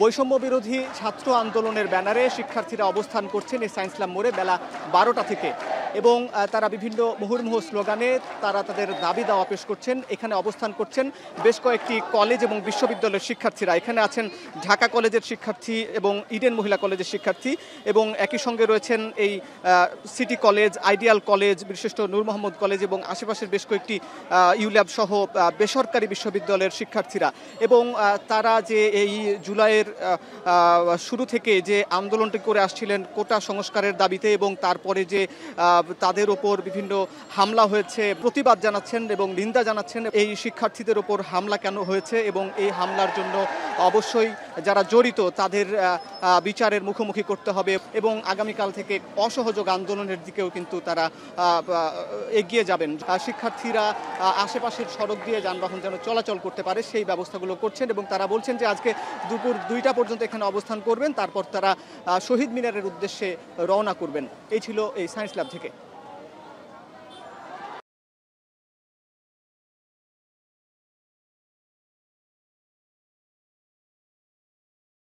বৈষম্য বিরোধী ছাত্র আন্দোলনের ব্যানারে শিক্ষার্থীরা অবস্থান করছেন এই সায়েন্স মোড়ে বেলা বারোটা থেকে এবং তারা বিভিন্ন মুহুর্মুহ স্লোগানে তারা তাদের দাবি দাওয়া পেশ করছেন এখানে অবস্থান করছেন বেশ কয়েকটি কলেজ এবং বিশ্ববিদ্যালয়ের শিক্ষার্থীরা এখানে আছেন ঢাকা কলেজের শিক্ষার্থী এবং ইডেন মহিলা কলেজের শিক্ষার্থী এবং একই সঙ্গে রয়েছেন এই সিটি কলেজ আইডিয়াল কলেজ বিশিষ্ট নূর মোহাম্মদ কলেজ এবং আশেপাশের বেশ কয়েকটি ইউল্যাব সহ বেসরকারি বিশ্ববিদ্যালয়ের শিক্ষার্থীরা এবং তারা যে এই জুলাইয়ের শুরু থেকে যে আন্দোলনটি করে আসছিলেন কোটা সংস্কারের দাবিতে এবং তারপরে যে তাদের ওপর বিভিন্ন হামলা হয়েছে প্রতিবাদ জানাচ্ছেন এবং নিন্দা জানাচ্ছেন এই শিক্ষার্থীদের ওপর হামলা কেন হয়েছে এবং এই হামলার জন্য অবশ্যই যারা জড়িত তাদের বিচারের মুখোমুখি করতে হবে এবং আগামীকাল থেকে অসহযোগ আন্দোলনের দিকেও কিন্তু তারা এগিয়ে যাবেন শিক্ষার্থীরা আশেপাশের সড়ক দিয়ে যানবাহন যেন চলাচল করতে পারে সেই ব্যবস্থাগুলো করছেন এবং তারা বলছেন যে আজকে দুপুর দুইটা পর্যন্ত এখানে অবস্থান করবেন তারপর তারা শহীদ মিনারের উদ্দেশ্যে রওনা করবেন এই ছিল এই সায়েন্স ল্যাব থেকে